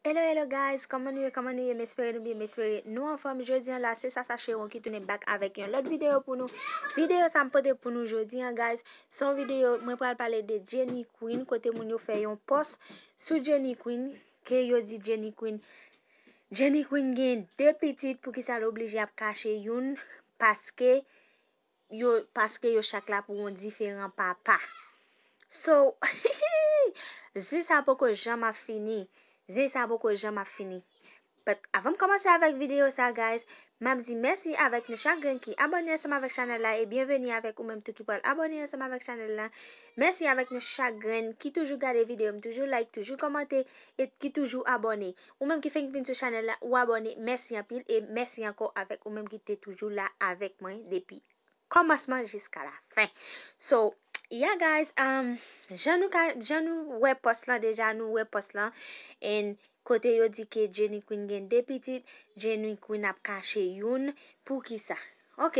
Hello hello guys, koman nou ye, koman nou ye, mespere nou bi mespere Nou an fom jodi an la, se sa sache yon ki toune back avek yon lot videyo pou nou Videyo sa mpote pou nou jodi an guys Son videyo, mwen pral pale de Jenny Quinn Kote moun yo fe yon pos Sou Jenny Quinn, ke yo di Jenny Quinn Jenny Quinn gen de pitit pou ki sa l'oblije ap kache yon Paske, yo, paske yo chakla pou yon diferan papa So, hi hi hi Si sa pou ko jama fini Zé sa boko jama fini. But avèm komanse avèk videyo sa guys. Mèm zi mèsi avèk nou chagren ki abonè anseman avèk chanel la. Et bienveni avèk ou mèm toutou pal abonè anseman avèk chanel la. Mèsi avèk nou chagren ki toujou gade videyo. Mèm toujou like, toujou komante et ki toujou abonè. Ou mèm ki fènk vin sou chanel la ou abonè. Mèsi anpil et mèsi anko avèk ou mèm ki te toujou la avèk mèm depi. Komanseman jiska la. Fèn. So... Ya guys, um, jan nou we pos lan, deja nou we pos lan, en kote yo di ke Jenny Quinn gen depitit, Jenny Quinn ap kache yon, pou ki sa? Ok,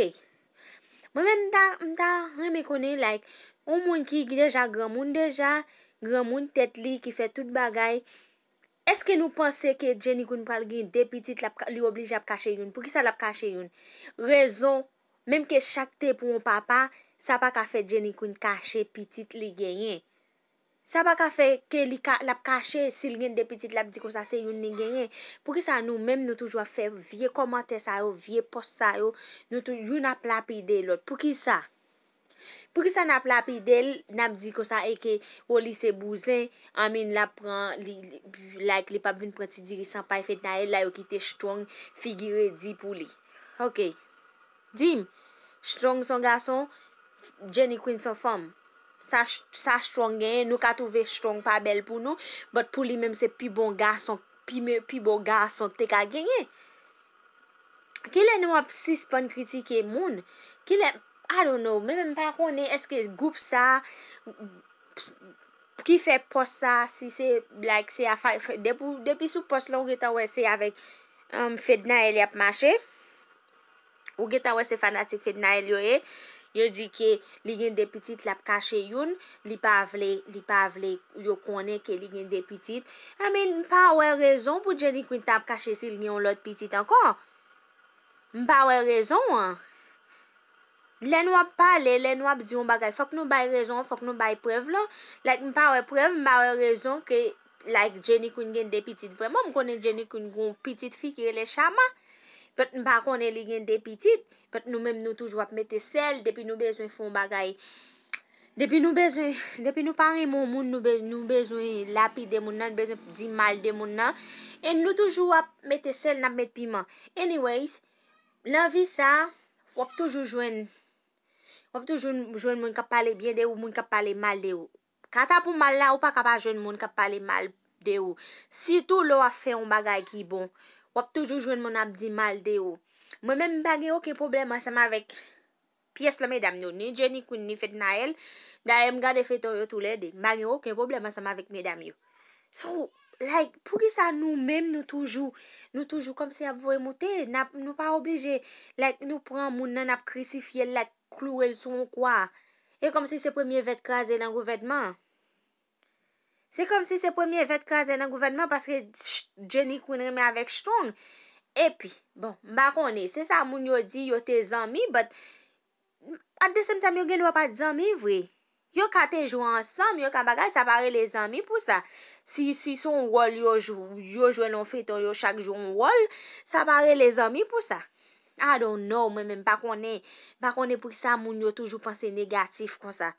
mwen men mta reme kone like, ou mwen ki deja gramoun deja, gramoun tet li ki fe tout bagay, eske nou pense ke Jenny Quinn pal gen depitit li oblije ap kache yon, pou ki sa la ap kache yon? Rezon? Mem ke chakte pou yon papa, sa pa ka fe jenikoun kache pitit li genyen. Sa pa ka fe ke li lap kache sil gen de pitit lap di kon sa se yon li genyen. Pou ki sa nou, mem nou toujwa fe vie komante sa yo, vie post sa yo, nou tou yon ap lap ide lot. Pou ki sa? Pou ki sa nap lap ide, nap di kon sa eke, wou li se bouzen, amin la pran, like li pap vin pranti diri sanpa e fet na el la yo ki te chitong figire di pou li. Ok. Dim, strong son gason, Jenny Quinn son fom. Sa strong genye, nou ka touve strong pa bel pou nou, but pou li menm se pi bon gason, pi bon gason te ka genye. Kile nou ap sispan kritike moun? Kile, I don't know, menmen pa konen, eske goup sa, ki fe pos sa, si se, like, se a fa, depi sou pos la ou geta we se avek, um, fè dna el yap mache, Ou getan wese fanatik fed na el yo e, yo di ke li gen depitit lap kache yon, li pa avle, li pa avle, yo konen ke li gen depitit. Ame, mpa wè rezon pou Jenny Quinn tap kache si li gen lot pitit ankon? Mpa wè rezon? Len wap pale, len wap di yon bagay, fok nou bay rezon, fok nou bay prev lo? Like, mpa wè prev, mpa wè rezon ke, like, Jenny Quinn gen depitit vreman, mkonen Jenny Quinn goun pitit fikire le chama? Pet nou bakon e li gen depitit, pet nou menm nou touj wap mette sel, depi nou bezwen foun bagay. Depi nou bezwen, depi nou pari moun, moun nou bezwen lapi de moun nan, nou bezwen di mal de moun nan, en nou touj wap mette sel nan mette piman. Anyways, nan vi sa, wap touj ou jwen, wap touj ou jwen moun kap pale bie de ou, moun kap pale mal de ou. Kata pou mal la, ou pa kap a jwen moun kap pale mal de ou. Si tou lo a fe un bagay ki bon, Wap toujou jwen moun ap di mal de yo. Mwen men bagen yo ke problem asema vek... Pyes la medam yo. Ni jenik ou ni fet na el. Da em gade fet or yo tou ledi. Bagen yo ke problem asema vek medam yo. So, like, pou ki sa nou men nou toujou... Nou toujou kom se ap vwoy mouti. Nou pa oblije. Like, nou pran moun nan ap kresifye lak... Klou el sou mou kwa. E kom se se premiye vet kraze nan gouvedman. Se kom se se premiye vet kraze nan gouvedman. Paske... Jenny koun reme avek shtong. E pi, bon, bako ne, se sa moun yo di yo te zami, but at the same time yo gen wapat zami vre. Yo ka te jwa ansam, yo ka bagay, sa pare le zami pou sa. Si son wol yo jwen on feton, yo chak jwen on wol, sa pare le zami pou sa. I don't know, mwen men, bako ne, bako ne pou ki sa moun yo toujou panse negatif kon sa.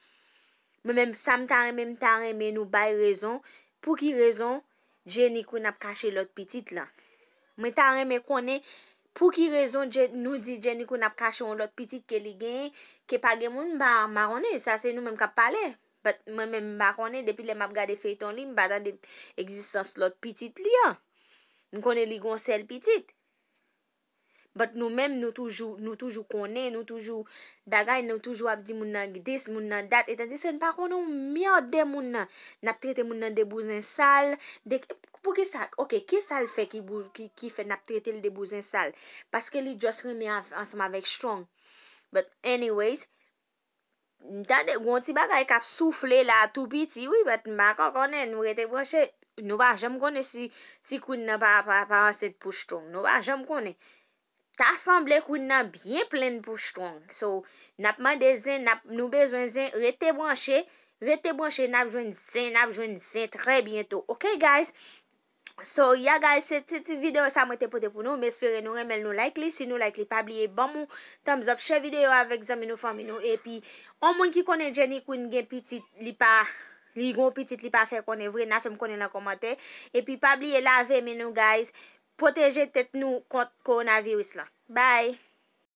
Mwen men, sa mtare mwen mtare men nou bay rezon, pou ki rezon? Djeni kou nap kache lot pitit la. Mwen tare mwen kone, pou ki rezon nou di djeni kou nap kache lot pitit ke li gen, ke pa gen moun ba marone, sa se nou men kap pale. Men men barone, depi le map gade feyton li, mwen badan de egzistans lot pitit li ya. Mwen kone li gon sel pitit. But nou men nou toujou, nou toujou konen, nou toujou bagay, nou toujou ap di moun nan gdis, moun nan dat, etan di sen pa kon nou miyode moun nan. Nap trete moun nan debouzen sal, dek, pou ki sa, oke, ki sal fe ki bou, ki fe nap trete le debouzen sal? Paske li just remi anseman vek strong. But anyways, tan dek gwen ti bagay kap soufle la toubiti, oui, bat mba kon konen, nou rete bwanshe, nou ba jem konen si, si koun nan pa, pa, pa, pa, pa, se te pou strong, nou ba jem konen. Ta asemble kwen nan byen plen pou jtong. So, napman de zin, nap nou bezwen zin, rete branche, rete branche, napjwen zin, napjwen zin, tre bientou. Ok guys, so ya guys, se te videyo sa mwen te pote pou nou, me espere nou remel nou like li, si nou like li, pabliye ban mou, thumbs up, share videyo avek zanmen nou, fanmen nou, e pi, o moun ki konen jeni kwen gen pitit li pa, li gwo pitit li pa fe konen vre, na fem konen la komante, e pi pabliye la vemen nou guys, poteje tet nou kont kon avi wis la. Bye!